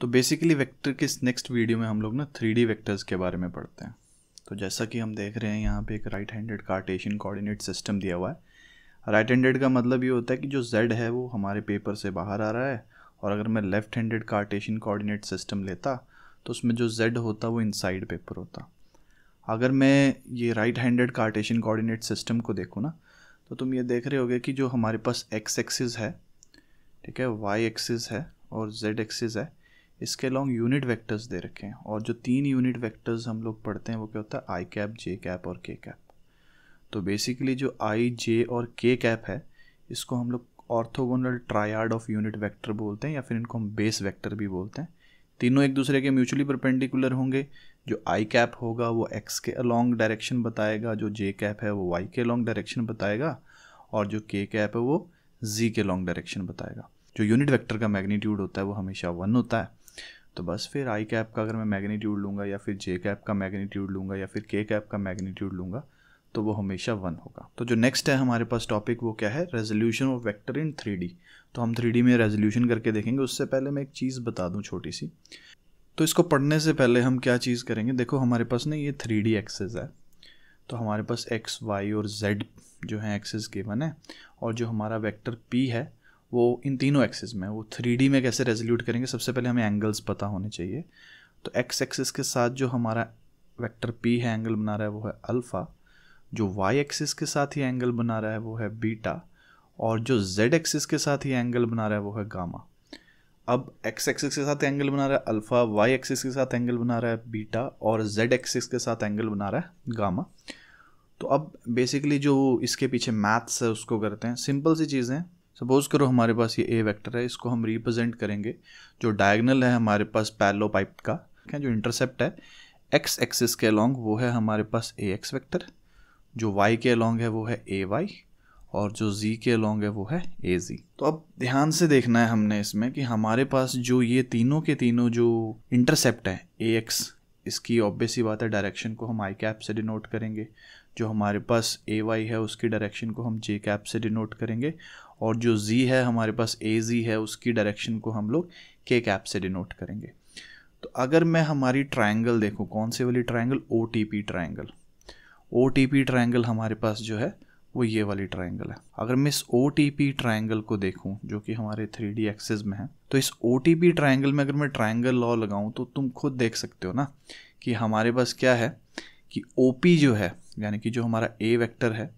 तो basically vector के इस नेक्स्ट वीडियो में हम लोग ना थ्री डी वैक्टर्स के बारे में पढ़ते हैं तो जैसा कि हम देख रहे हैं यहाँ पे एक right handed Cartesian coordinate system दिया हुआ है राइट हैंडेड का मतलब ये होता है कि जो जेड है वो हमारे पेपर से बाहर आ रहा है और अगर मैं left handed Cartesian coordinate system लेता तो उसमें जो जेड होता वो इनसाइड पेपर होता अगर मैं ये right handed Cartesian coordinate system को देखूँ ना तो तुम ये देख रहे होगे कि जो हमारे पास एक्स एक्सिस है ठीक है वाई एक्सिस है और जेड एक्सिस है इसके अलॉन्ग यूनिट वेक्टर्स दे रखे हैं और जो तीन यूनिट वेक्टर्स हम लोग पढ़ते हैं वो क्या होता है आई कैप जे कैप और के कैप तो बेसिकली जो आई जे और के कैप है इसको हम लोग orthogonal triad of unit vector बोलते हैं या फिर इनको हम बेस वेक्टर भी बोलते हैं तीनों एक दूसरे के म्यूचुअली परपेंडिकुलर होंगे जो आई कैप होगा वो एक्स के अलॉन्ग डायरेक्शन बताएगा जो जे कैप है वो वाई के अलॉन्ग डायरेक्शन बताएगा और जो के कैप है वो जी के लॉन्ग डायरेक्शन बताएगा जो यूनिट वेक्टर का मैग्नीट्यूड होता है वो हमेशा वन होता है तो बस फिर आई कैप का अगर मैं मैग्नीट्यूड लूँगा या फिर जे कैप का मैग्नीट्यूड लूँगा या फिर के कैप का मैग्नीट्यूड लूँगा तो वो हमेशा वन होगा तो जो नेक्स्ट है हमारे पास टॉपिक वो क्या है resolution of vector in three तो हम थ्री में रेजोल्यूशन करके देखेंगे उससे पहले मैं एक चीज़ बता दूँ छोटी सी तो इसको पढ़ने से पहले हम क्या चीज़ करेंगे देखो हमारे पास ना ये थ्री डी एक्सेस है तो हमारे पास एक्स वाई और जेड जो है एक्सेस गिवन है और जो हमारा वेक्टर पी है वो इन तीनों एक्सेस में वो थ्री में कैसे रेजोल्यूट करेंगे सबसे पहले हमें एंगल्स पता होने चाहिए तो एक्स एक्सेस के साथ जो हमारा वेक्टर पी है एंगल बना रहा है वो है अल्फ़ा जो वाई एक्सिस के साथ ही एंगल बना रहा है वो है बीटा और जो जेड एक्सिस के साथ ही एंगल बना रहा है वो है गामा अब एक्स एक्सिस के साथ एंगल बना रहा है अल्फ़ा वाई एक्सिस के साथ एंगल बना रहा है बीटा और जेड एक्सिस के साथ एंगल बना रहा है गामा तो अब बेसिकली जो इसके पीछे मैथ्स है उसको करते हैं सिंपल सी चीज़ें सपोज़ करो हमारे पास ये ए वेक्टर है इसको हम रिप्रेजेंट करेंगे जो डायगनल है हमारे पास पैलो पाइप का क्या जो इंटरसेप्ट है एक्स एक्सिस के अलॉन्ग वो है हमारे पास ए एक्स वैक्टर जो वाई के अलॉन्ग है वो है ए वाई और जो जी के अलॉन्ग है वो है ए जी तो अब ध्यान से देखना है हमने इसमें कि हमारे पास जो ये तीनों के तीनों जो इंटरसेप्ट हैं ए एक्स इसकी ऑब्वियस ही बात है डायरेक्शन को हम आई कैप से डिनोट करेंगे जो हमारे पास ए वाई है उसकी डायरेक्शन को हम जे कैप से डिनोट करेंगे और जो z है हमारे पास ए जी है उसकी डायरेक्शन को हम लोग के कैप से डिनोट करेंगे तो अगर मैं हमारी ट्रायंगल देखूँ कौन से वाली triangle O T P triangle O T P triangle हमारे पास जो है वो ये वाली ट्रायंगल है अगर मैं इस ओ टी पी ट्राइंगल को देखूँ जो कि हमारे थ्री डी एक्सेस में है तो इस ओ टी पी ट्राइंगल में अगर मैं ट्राइंगल लॉ लगाऊँ तो तुम खुद देख सकते हो ना कि हमारे पास क्या है कि ओ पी जो है यानी कि जो हमारा ए वैक्टर है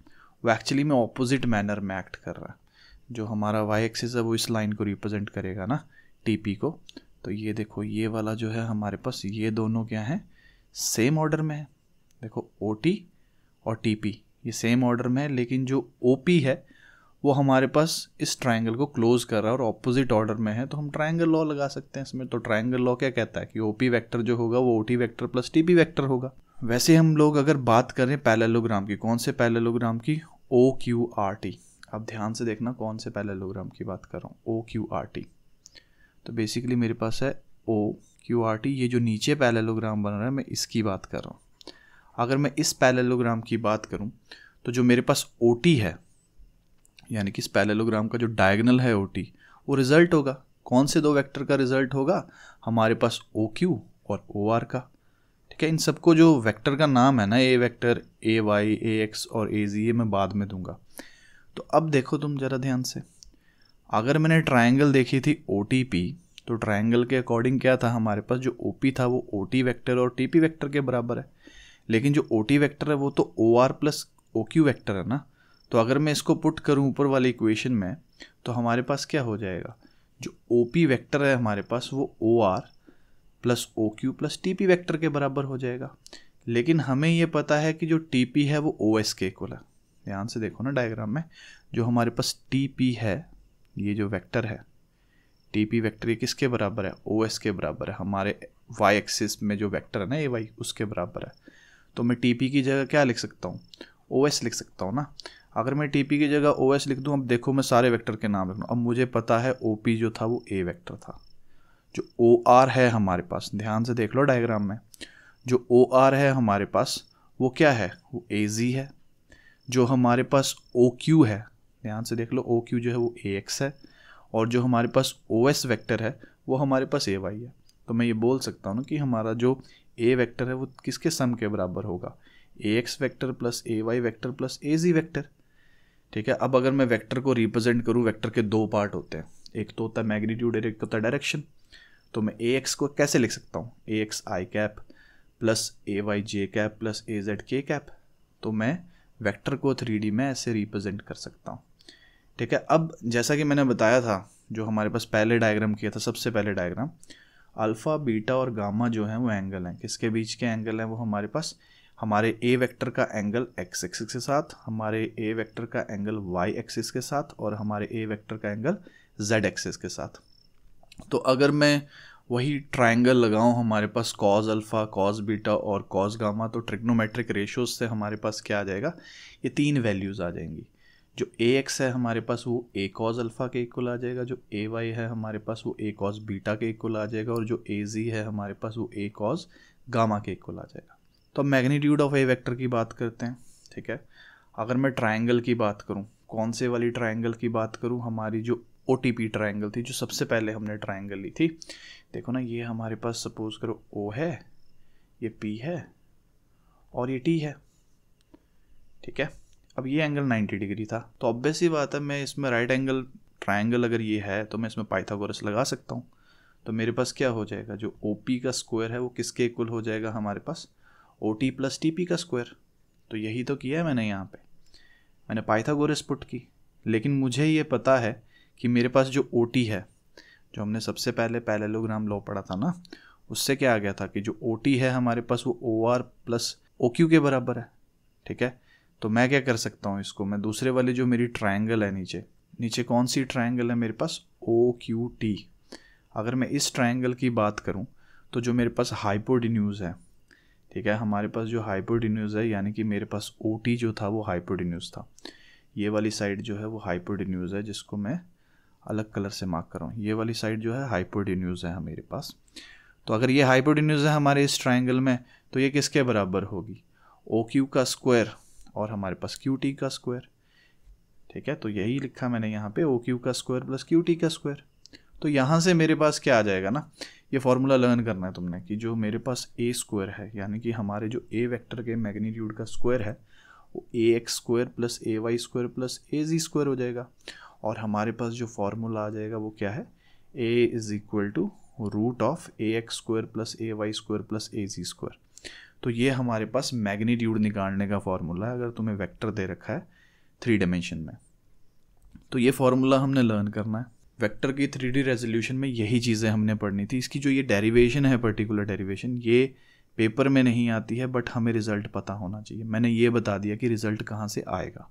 वो एक्चुअली में ऑपोजिट मैनर में एक्ट कर रहा है जो हमारा वाई एक्सिस है वो इस लाइन को रिप्रेजेंट करेगा ना टी को तो ये देखो ये वाला जो है हमारे पास ये दोनों क्या हैं सेम ऑर्डर में है देखो ओ और टी ये सेम ऑर्डर में है लेकिन जो ओ है वो हमारे पास इस ट्रायंगल को क्लोज कर रहा है और ऑपोजिट ऑर्डर में है तो हम ट्रायंगल लॉ लगा सकते हैं इसमें तो ट्रायंगल लॉ क्या कहता है कि ओ पी वैक्टर जो होगा वो O T vector plus T P vector होगा वैसे हम लोग अगर बात करें पैलेलोग्राम की कौन से पैलेलोग्राम की ओ क्यू आर टी अब ध्यान से देखना कौन से लोग्राम की बात कर रहा हूँ ओ क्यू आर टी तो बेसिकली मेरे पास है ओ क्यू आर टी ये जो नीचे पैलेलोग्राम बन रहा है मैं इसकी बात कर रहा हूँ अगर मैं इस पैलेलोग्राम की बात करूँ तो जो मेरे पास ओ टी है यानी कि इस पैलेलोग्राम का जो डायगनल है ओ टी वो रिज़ल्ट होगा कौन से दो वेक्टर का रिज़ल्ट होगा हमारे पास ओ क्यू और ओ आर का ठीक है इन सबको जो वेक्टर का नाम है ना A vector A Y A X और ए जी ये मैं बाद में दूंगा तो अब देखो तुम ज़रा ध्यान से अगर मैंने ट्रायंगल देखी थी ओ तो ट्रायंगल के अकॉर्डिंग क्या था हमारे पास जो ओ था वो ओ टी वैक्टर और टी पी वैक्टर के बराबर है लेकिन जो ओ टी वैक्टर है वो तो O R plus O Q vector है ना तो अगर मैं इसको पुट करूँ ऊपर वाली इक्वेशन में तो हमारे पास क्या हो जाएगा जो ओ पी वैक्टर है हमारे पास वो O R plus O Q plus T P vector के बराबर हो जाएगा लेकिन हमें ये पता है कि जो टी पी है वो ओ एस के इक्वल है ध्यान से देखो ना डायग्राम में जो हमारे पास टी पी है ये जो वेक्टर है टी पी वैक्टर ये किसके बराबर है ओ एस के बराबर है हमारे वाई एक्सिस में जो वेक्टर है ना ए वाई उसके बराबर है तो मैं टी पी की जगह क्या लिख सकता हूँ ओ एस लिख सकता हूँ ना अगर मैं टी पी की जगह ओ एस लिख दूँ अब देखो मैं सारे वेक्टर के नाम लिख लूँ अब मुझे पता है ओ पी जो था वो ए वेक्टर था जो ओ आर है हमारे पास ध्यान से देख लो डायग्राम में जो ओ आर है हमारे पास वो क्या है वो ए जी है जो हमारे पास ओ क्यू है ध्यान से देख लो ओ क्यू जो है वो ए एक्स है और जो हमारे पास ओ एस वैक्टर है वो हमारे पास ए वाई है तो मैं ये बोल सकता हूँ कि हमारा जो ए वैक्टर है वो किसके सम के बराबर होगा A X vector plus A Y vector plus A Z vector ठीक है अब अगर मैं वैक्टर को रिप्रजेंट करूँ वैक्टर के दो पार्ट होते हैं एक तो होता है मैग्नीट्यूड और एक होता है डायरेक्शन तो मैं ए एक्स को कैसे लिख सकता हूँ A X I cap plus A Y J cap plus A Z K cap तो मैं वेक्टर को थ्री में ऐसे रिप्रेजेंट कर सकता हूँ ठीक है अब जैसा कि मैंने बताया था जो हमारे पास पहले डायग्राम किया था सबसे पहले डायग्राम अल्फ़ा बीटा और गामा जो हैं वो एंगल हैं किसके बीच के एंगल हैं वो हमारे पास हमारे ए वेक्टर का एंगल एक्स एक्सिस के साथ हमारे ए वेक्टर का एंगल वाई एक्सिस के साथ और हमारे ए वेक्टर का एंगल जेड एक्सिस के साथ तो अगर मैं वही ट्रायंगल लगाऊँ हमारे पास कॉज अल्फ़ा कॉज बीटा और कॉज गामा तो ट्रिग्नोमेट्रिक रेशोज से हमारे पास क्या आ जाएगा ये तीन वैल्यूज़ आ जाएंगी जो ए एक्स है हमारे पास वो ए कॉज अल्फ़ा के इक्वल आ जाएगा जो ए वाई है हमारे पास वो ए कॉज बीटा के इक्वल आ जाएगा और जो ए जी है हमारे पास वो ए कॉज गामा के इक्वल आ जाएगा तो अब मैग्नीट्यूड ऑफ ए वेक्टर की बात करते हैं ठीक है अगर मैं ट्रायंगल की बात करूँ कौन से वाली ट्रायंगल की बात करूँ हमारी जो ओ टी पी ट्राइंगल थी जो सबसे पहले हमने ट्राइंगल ली थी देखो ना ये हमारे पास सपोज करो ओ है ये पी है और ये टी है ठीक है अब ये एंगल 90 डिग्री था तो ऑब्वियस ही बात है मैं इसमें राइट एंगल ट्राइंगल अगर ये है तो मैं इसमें पाइथागोरस लगा सकता हूँ तो मेरे पास क्या हो जाएगा जो ओ पी का स्क्वायर है वो किसके इक्वल हो जाएगा हमारे पास O T plus T P का स्क्वायर तो यही तो किया है मैंने यहाँ पे मैंने पाइथागोरस पुट की लेकिन मुझे ये पता है कि मेरे पास जो ओ है जो हमने सबसे पहले पैलेलोग्राम लॉ पढ़ा था ना उससे क्या आ गया था कि जो ओ है हमारे पास वो O R plus O Q के बराबर है ठीक है तो मैं क्या कर सकता हूँ इसको मैं दूसरे वाले जो मेरी ट्राइंगल है नीचे नीचे कौन सी ट्राइंगल है मेरे पास ओ क्यू टी अगर मैं इस ट्राइंगल की बात करूँ तो जो मेरे पास हाइपोडिन्यूज़ है ठीक है हमारे पास जो हाइपोडिन्यूज़ है यानी कि मेरे पास ओ टी जो था वो हाइपोडिन्यूज़ था ये वाली साइड जो है वो हाइपोडिन्यूज़ है जिसको मैं अलग कलर से मार्क कर ये वाली साइड जो है हाइपोडिन्यूज़ है हमारे पास तो अगर ये हाइपोडिन्यूज़ है हमारे इस ट्राइंगल में तो ये किसके बराबर होगी ओ क्यू का स्क्वायर और हमारे पास क्यू टी का स्क्वायर ठीक है तो यही लिखा मैंने यहाँ पे ओ क्यू का स्क्वायर प्लस क्यू टी का स्क्वायर तो यहाँ से मेरे पास क्या आ जाएगा ना ये फार्मूला लर्न करना है तुमने कि जो मेरे पास ए स्क्वायर है यानी कि हमारे जो ए वेक्टर के मैग्नीट्यूड का स्क्वायर है वो A X square plus A Y square plus A Z square हो जाएगा और हमारे पास जो फॉर्मूला आ जाएगा वो क्या है A is equal to root of A X square plus A Y square plus A Z square तो ये हमारे पास मैग्नीट्यूड निकालने का फार्मूला है अगर तुम्हें वेक्टर दे रखा है थ्री डायमेंशन में तो ये फार्मूला हमने लर्न करना है वेक्टर की थ्री डी रेजोल्यूशन में यही चीज़ें हमने पढ़नी थी इसकी जो ये डेरिवेशन है पर्टिकुलर डेरिवेशन ये पेपर में नहीं आती है बट हमें रिज़ल्ट पता होना चाहिए मैंने ये बता दिया कि रिज़ल्ट कहाँ से आएगा